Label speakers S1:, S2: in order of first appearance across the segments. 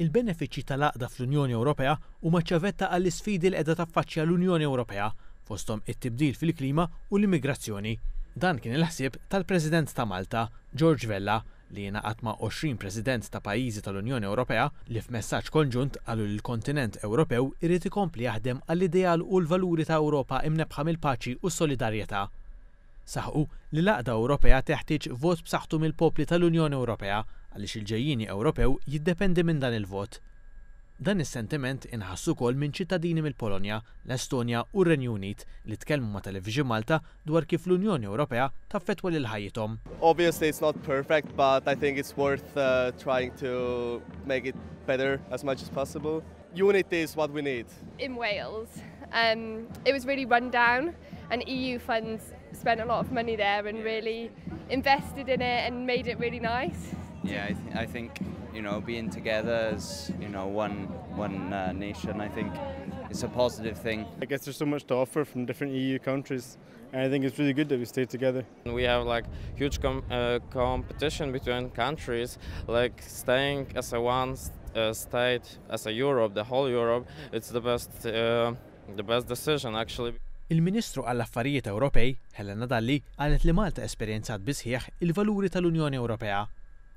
S1: il-benefiċċji tal-aqda fl-Unjoni Ewropea huma ċavetta għall isfidi l qiegħda taffaċċja l-Unjoni Ewropea fosthom it-tibdil fil-klima u l-immigrazzjoni. Dan kien il-ħsieb tal-President ta' Malta, George Vella, li jena ma' 20 President ta' pajjiżi tal-Unjoni Ewropea li f'messaġġ konġunt għalu l kontinent Ewropew irid ikompli jaħdem għall-ideal u l-valuri ta' Ewropa imnebħa mill-paċi u s-solidarjetà. Saħu li l-aqda Ewropea teħtieġ vot b'saħħtu mill-popli tal-Unjoni Ewropea għalix il-ġejjini Ewropew jiddependi minn dan il-vot. Dan is-sentiment inħassu kol minn ċittadini mill-Polonja, l-Estonja u r Unit li tkellmu ma' Televiġi Malta dwar kif l-Unjoni Ewropea taffetwa lil ħajjithom. Obviously it's not perfect, but I think it's worth uh, trying to make it better as much as possible. Unity is what we need.
S2: In Wales,
S1: um, it was really run down and EU funds spent a lot of money there and really invested in it and made it really nice.
S2: yeah, I, th- I, think you know being together as you know one one uh, nation, I think it's a positive thing. I guess there's so much to offer from different EU countries, and I think it's really good that we stay together. We
S1: have like huge com- uh, competition between countries, like staying as a one uh, state, as a Europe, the whole Europe. It's the best uh, the best decision actually. Il-Ministru għall-Affarijiet Ewropej, Helena Dalli, għalet li Malta esperjenzat bisħieħ il-valuri tal-Unjoni Ewropea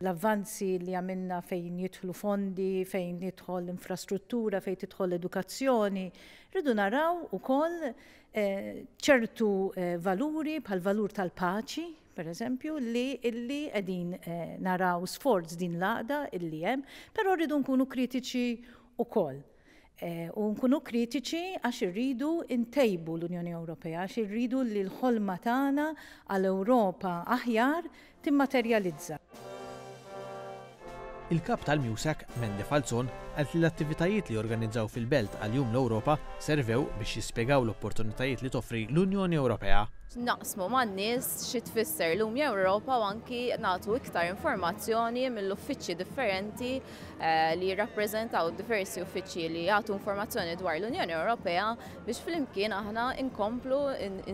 S3: l-avvanzi li għamilna fejn jidħlu fondi, fejn jidħol infrastruttura, fejn jitħol edukazzjoni, rridu naraw u koll eh, ċertu eh, valuri bħal valur tal-paċi, per eżempju, li illi edin eh, naraw sforz din laqda illi jem, pero rridu nkunu kritiċi u koll. U nkunu kritiċi għax irridu intejbu l-Unjoni Ewropea, għax irridu li l-ħolma tagħna għall ewropa aħjar timmaterjalizza
S1: il-kap tal-Musak, Mende Falzon, għalt li l-attivitajiet li organizzaw fil-belt għal-jum l-Europa servew biex jispiegaw l-opportunitajiet li toffri l-Unjoni Ewropea.
S2: Naqsmu ma' n-nis xi tfisser l-um Ewropa u anki natu iktar informazzjoni mill-uffiċċji differenti eh, li jirrappreżentaw diversi uffiċċji li jagħtu informazzjoni dwar l-Unjoni Ewropea biex flimkien aħna inkomplu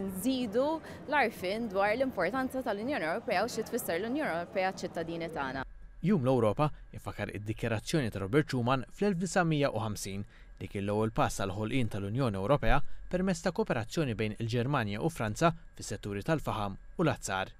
S2: nżidu l-arfin dwar l-importanza tal-Unjoni Ewropea u xi tfisser l-Unjoni Ewropea ċittadini tagħna.
S1: Jum l-Ewropa jifakar id-dikjerazzjoni ta' Robert Schuman fl-1950 li kien l-ewwel pass għal ħolqien tal-Unjoni Ewropea permezz ta' kooperazzjoni bejn il-Ġermanja u Franza fis-setturi tal-faham u l-azzar.